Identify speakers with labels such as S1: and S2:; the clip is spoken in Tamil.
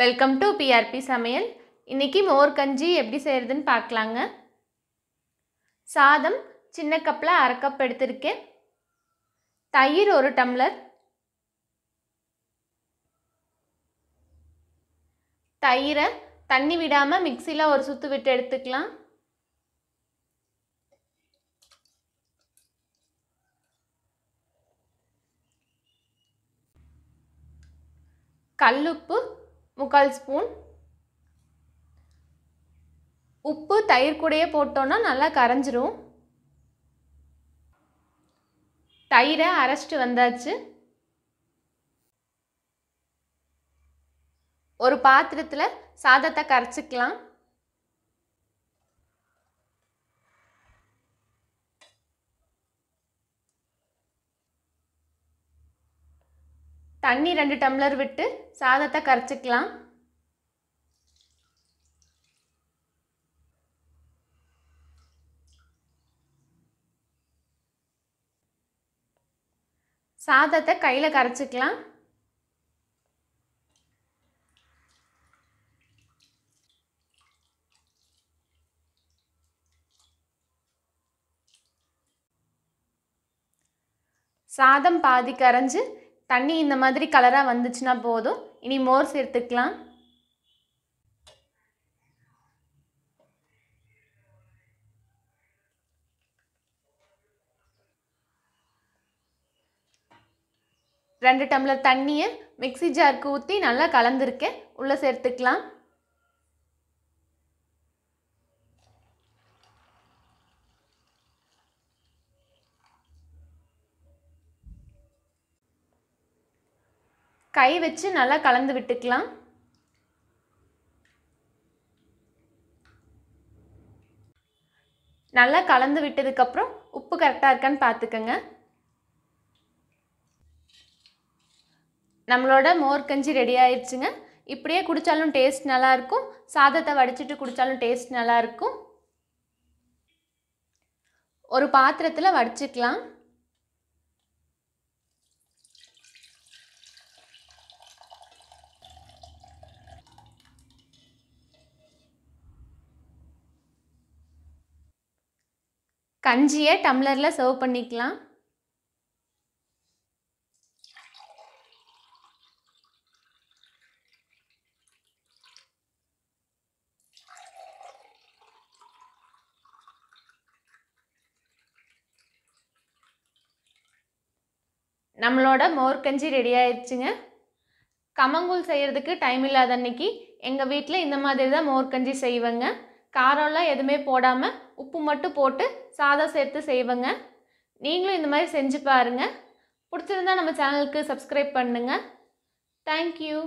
S1: வெல்கம் டு பிஆர்பி சமையல் இன்றைக்கி மோர் கஞ்சி எப்படி செய்கிறதுன்னு பார்க்கலாங்க சாதம் சின்ன கப்பில் அரை கப் எடுத்திருக்கேன் தயிர் ஒரு டம்ளர் தயிரை தண்ணி விடாமல் மிக்சியில் ஒரு சுற்று விட்டு எடுத்துக்கலாம் கல்லுப்பு முக்கால் ஸ்பூன் உப்பு தயிர் கூடையே போட்டோன்னா நல்லா கரைஞ்சிரும் தயிரை அரைச்சிட்டு வந்தாச்சு ஒரு பாத்திரத்தில் சாதத்தை கரைச்சிக்கலாம் தண்ணி ரெண்டு டம்ளர் விட்டு சாதத்தை கரைச்சிக்கலாம் சாதத்தை கையில் கரைச்சிக்கலாம் சாதம் பாதி கரைஞ்சு தண்ணி இந்த மாதிரி கலராக வந்துச்சுன்னா போதும் இனி மோர் சேர்த்துக்கலாம் ரெண்டு டம்ளர் தண்ணியை மிக்சி ஜாருக்கு ஊற்றி நல்லா கலந்துருக்கேன் உள்ளே சேர்த்துக்கலாம் கை வச்சு நல்லா கலந்து விட்டுக்கலாம் நல்லா கலந்து விட்டதுக்கப்புறம் உப்பு கரெக்டாக இருக்கான்னு பார்த்துக்கோங்க நம்மளோட மோர் கஞ்சி ரெடி ஆயிடுச்சுங்க இப்படியே குடித்தாலும் டேஸ்ட் நல்லாயிருக்கும் சாதத்தை வடிச்சிட்டு குடித்தாலும் டேஸ்ட் நல்லாயிருக்கும் ஒரு பாத்திரத்தில் வடிச்சுக்கலாம் கஞ்சியை டம்ளரில் சர்வ் பண்ணிக்கலாம் நம்மளோட மோர் கஞ்சி ரெடி ஆயிடுச்சுங்க கமங்கூழ் செய்கிறதுக்கு டைம் இல்லாத அன்னைக்கு எங்கள் வீட்டில் இந்த மாதிரி தான் மோர் கஞ்சி செய்வேங்க காரம்லாம் எதுவுமே போடாமல் உப்பு மட்டும் போட்டு சாதம் சேர்த்து செய்வேங்க நீங்களும் இந்த மாதிரி செஞ்சு பாருங்கள் பிடிச்சிருந்தா நம்ம சேனலுக்கு சப்ஸ்கிரைப் பண்ணுங்கள் தேங்க்யூ